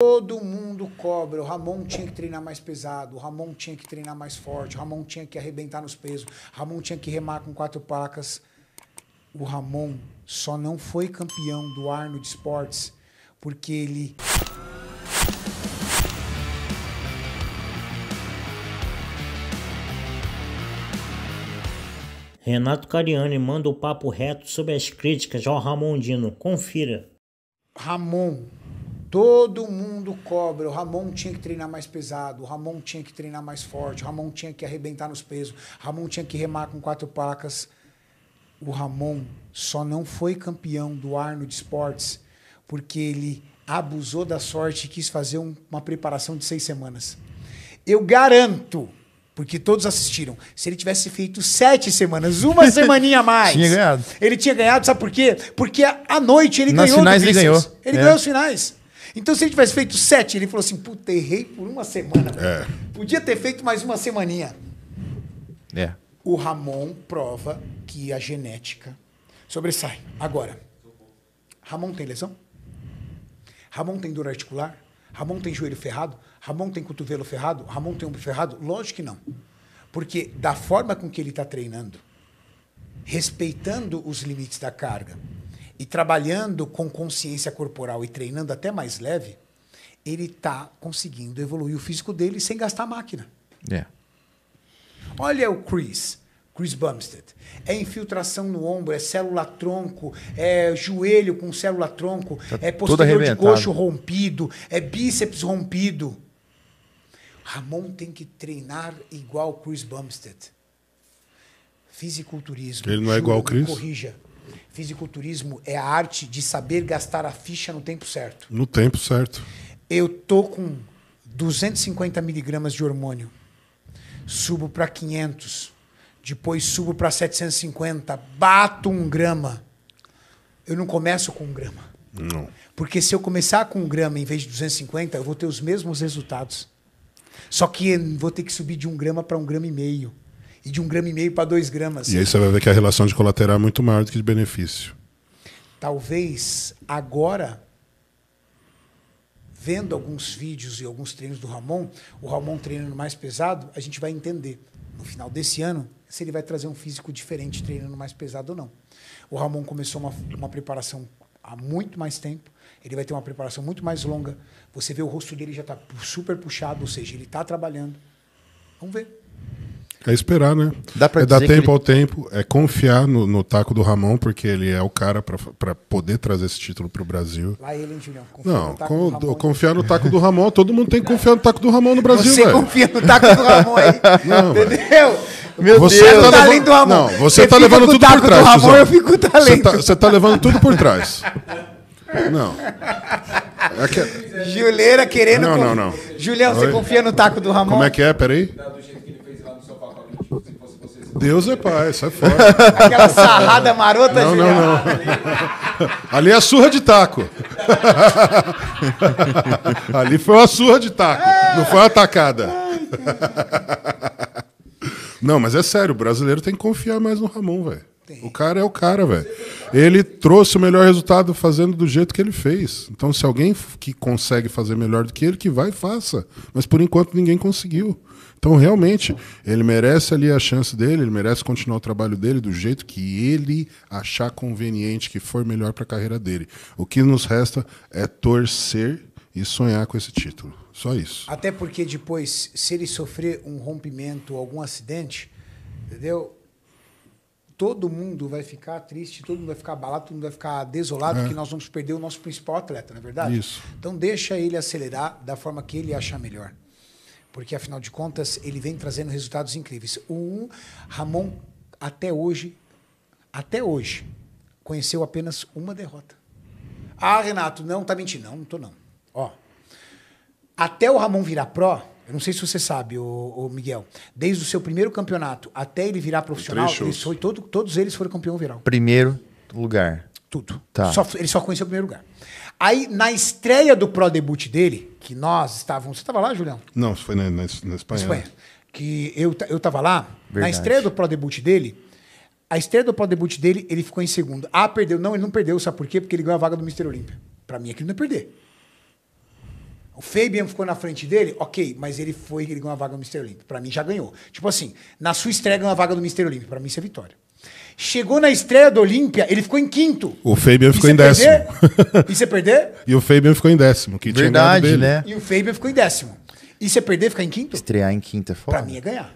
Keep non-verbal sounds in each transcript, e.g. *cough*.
Todo mundo cobra. O Ramon tinha que treinar mais pesado, o Ramon tinha que treinar mais forte, o Ramon tinha que arrebentar nos pesos, o Ramon tinha que remar com quatro placas. O Ramon só não foi campeão do Arno de Esportes porque ele. Renato Cariani manda o papo reto sobre as críticas ao Ramondino. Confira. Ramon Todo mundo cobra. O Ramon tinha que treinar mais pesado, o Ramon tinha que treinar mais forte, o Ramon tinha que arrebentar nos pesos, o Ramon tinha que remar com quatro placas. O Ramon só não foi campeão do Arnold Sports porque ele abusou da sorte e quis fazer um, uma preparação de seis semanas. Eu garanto, porque todos assistiram, se ele tivesse feito sete semanas, uma *laughs* semaninha a mais. tinha ganhado. Ele tinha ganhado, sabe por quê? Porque à noite ele Nas ganhou. Nas finais ele ganhou. Ele é. ganhou os finais. Então, se ele tivesse feito sete, ele falou assim: puta, errei por uma semana. É. Podia ter feito mais uma semaninha. É. O Ramon prova que a genética sobressai. Agora, Ramon tem lesão? Ramon tem dor articular? Ramon tem joelho ferrado? Ramon tem cotovelo ferrado? Ramon tem ombro ferrado? Lógico que não. Porque da forma com que ele está treinando, respeitando os limites da carga, e trabalhando com consciência corporal e treinando até mais leve, ele está conseguindo evoluir o físico dele sem gastar máquina. É. Olha o Chris. Chris Bumstead. É infiltração no ombro, é célula tronco, é joelho com célula tronco, tá é posterior de coxo rompido, é bíceps rompido. Ramon tem que treinar igual Chris Bumstead. Fisiculturismo. Ele não é igual ao Chris? Corrija. Fisiculturismo é a arte de saber gastar a ficha no tempo certo. No tempo certo. Eu tô com 250 miligramas de hormônio, subo para 500, depois subo para 750, bato um grama. Eu não começo com um grama. Não. Porque se eu começar com um grama em vez de 250, eu vou ter os mesmos resultados. Só que vou ter que subir de um grama para um grama e meio e de um grama e meio para dois gramas. E aí você vai ver que a relação de colateral é muito maior do que de benefício. Talvez agora, vendo alguns vídeos e alguns treinos do Ramon, o Ramon treinando mais pesado, a gente vai entender no final desse ano se ele vai trazer um físico diferente treinando mais pesado ou não. O Ramon começou uma, uma preparação há muito mais tempo, ele vai ter uma preparação muito mais longa. Você vê o rosto dele já está super puxado, ou seja, ele está trabalhando. Vamos ver. É esperar, né? Dá pra é dar tempo ele... ao tempo, é confiar no, no, taco do Ramon, porque ele é o cara para poder trazer esse título para o Brasil. Lá ele, hein, Julião? Confia Não, no com, do, confiar no taco do Ramon. Todo mundo tem que confiar no taco do Ramon no Brasil, Você véio. confia no taco do Ramon aí, *laughs* Não, entendeu? Meu você Deus, tá, tá levando... do Ramon. Não, você, você tá levando tudo por trás. Do Ramon, eu fico o Você tá, você tá levando tudo por trás. Não. É que... Juleira querendo. Não, conf... não, não. Julião, Oi? você confia no taco do Ramon? Como é que é? Peraí. Deus é pai, sai é fora. *laughs* Aquela sarrada marota, não, Não, não. Ali é a surra de taco. *laughs* Ali foi uma surra de taco, não foi uma atacada. Não, mas é sério, o brasileiro tem que confiar mais no Ramon, velho. O cara é o cara, velho. Ele trouxe o melhor resultado fazendo do jeito que ele fez. Então, se alguém que consegue fazer melhor do que ele, que vai, faça. Mas por enquanto ninguém conseguiu. Então, realmente, ele merece ali a chance dele, ele merece continuar o trabalho dele do jeito que ele achar conveniente, que for melhor para a carreira dele. O que nos resta é torcer e sonhar com esse título. Só isso. Até porque depois, se ele sofrer um rompimento, algum acidente, entendeu? Todo mundo vai ficar triste, todo mundo vai ficar abalado, todo mundo vai ficar desolado, é. porque nós vamos perder o nosso principal atleta, não é verdade? Isso. Então deixa ele acelerar da forma que ele achar melhor porque afinal de contas ele vem trazendo resultados incríveis. O Ramon até hoje, até hoje, conheceu apenas uma derrota. Ah, Renato, não tá mentindo, não, não tô não. Ó, até o Ramon virar pró, eu não sei se você sabe, o, Miguel, desde o seu primeiro campeonato até ele virar profissional, ele foi, todo, todos eles foram campeão viral. Primeiro lugar. Tudo. Tá. Só, ele só conheceu o primeiro lugar. Aí, na estreia do pro debut dele, que nós estávamos. Você estava lá, Julião? Não, foi na, na, na Espanha. Espanha. Né? Que eu, eu tava lá. Verdade. Na estreia do pro debut dele, a estreia do pro debut dele, ele ficou em segundo. Ah, perdeu. Não, ele não perdeu. Sabe por quê? Porque ele ganhou a vaga do Mister Olímpia. para mim, aquilo não é perder. O Fabian ficou na frente dele, ok, mas ele foi ele ganhou a vaga do Mister Olímpia. para mim, já ganhou. Tipo assim, na sua estreia ganhou a vaga do Mister Olímpia. para mim, isso é vitória. Chegou na estreia do Olímpia, ele ficou em quinto. O Fabian ficou em décimo. e você perder? E o Fabian ficou em décimo. Que Verdade, né? E o Fabian ficou em décimo. E você perder, ficar em quinto? Estrear em quinta é foda. Pra mim é ganhar.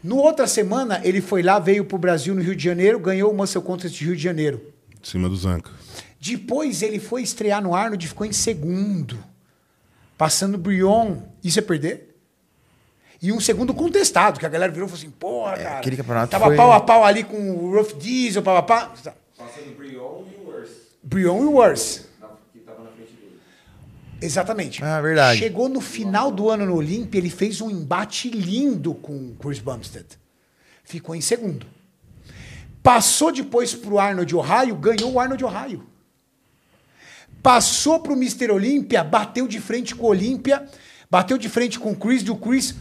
No outra semana, ele foi lá, veio pro Brasil, no Rio de Janeiro, ganhou o Muscle Contest de Rio de Janeiro. Em cima do Zanca. Depois ele foi estrear no Arnold e ficou em segundo. Passando o Brion. E você perder? e um segundo contestado, que a galera virou e falou assim, porra, é, cara. Aquele campeonato tava foi... pau a pau ali com o Ruff Diesel, pau a pau. Passando Brion e Worse. Brion e Worse. Que tava na frente dele. Exatamente. Ah, verdade. Chegou no final do ano no Olympia, ele fez um embate lindo com o Chris Bumstead. Ficou em segundo. Passou depois pro Arnold Ohio, ganhou o Arnold Ohio. Passou pro Mr. Olímpia, bateu de frente com o Olímpia, bateu de frente com o Chris, e o Chris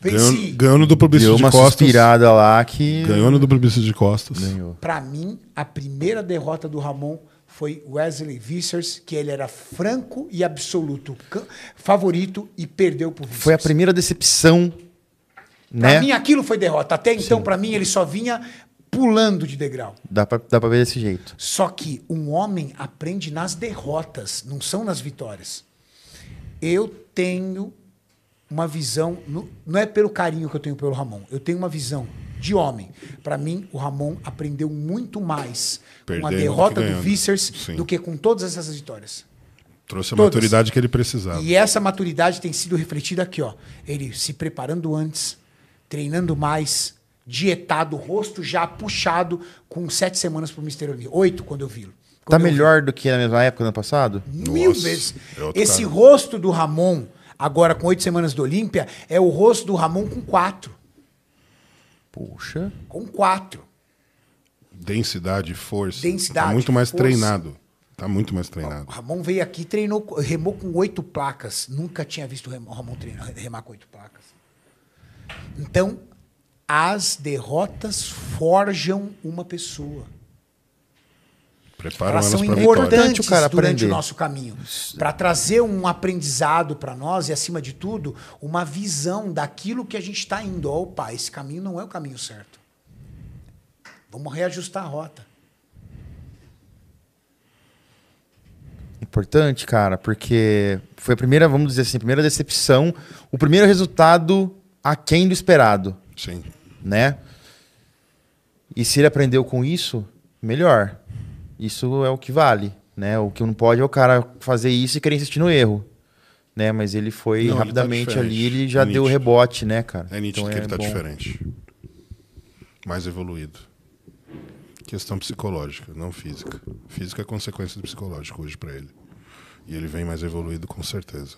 Venci. Ganhou no duplo bicho de uma costas. suspirada lá que... Ganhou no duplo bicho de costas. Ganhou. Pra mim, a primeira derrota do Ramon foi Wesley Vissers, que ele era franco e absoluto favorito e perdeu pro Vissers. Foi a primeira decepção, né? Pra mim, aquilo foi derrota. Até então, para mim, ele só vinha pulando de degrau. Dá pra, dá pra ver desse jeito. Só que um homem aprende nas derrotas, não são nas vitórias. Eu tenho uma visão. Não é pelo carinho que eu tenho pelo Ramon. Eu tenho uma visão de homem. Para mim, o Ramon aprendeu muito mais Perdendo com a derrota tá do Vissers do que com todas essas vitórias. Trouxe a todas. maturidade que ele precisava. E essa maturidade tem sido refletida aqui, ó. Ele se preparando antes, treinando mais, dietado, rosto já puxado, com sete semanas pro Mr. Oni. Oito quando eu vi-lo. Tá melhor vi. do que na mesma época do ano passado? Mil Nossa, vezes. É Esse cara. rosto do Ramon agora com oito semanas do Olímpia, é o rosto do Ramon com quatro. Puxa. Com quatro. Densidade, força. Densidade. Tá muito mais força. treinado. Tá muito mais treinado. O Ramon veio aqui treinou, remou com oito placas. Nunca tinha visto o Ramon treinar, remar com oito placas. Então, as derrotas forjam uma pessoa. Preparam elas importantes importante cara durante aprender. o nosso caminho, para trazer um aprendizado para nós e acima de tudo uma visão daquilo que a gente está indo. Opa, esse caminho não é o caminho certo. Vamos reajustar a rota. Importante, cara, porque foi a primeira, vamos dizer assim, a primeira decepção, o primeiro resultado aquém do esperado. Sim. Né? E se ele aprendeu com isso, melhor. Isso é o que vale, né? O que não pode é o cara fazer isso e querer insistir no erro, né? Mas ele foi não, rapidamente ele tá ali, ele é já é deu o rebote, né, cara? É nítido então que é ele tá bom. diferente. Mais evoluído. Questão psicológica, não física. Física é consequência do psicológico hoje para ele. E ele vem mais evoluído com certeza.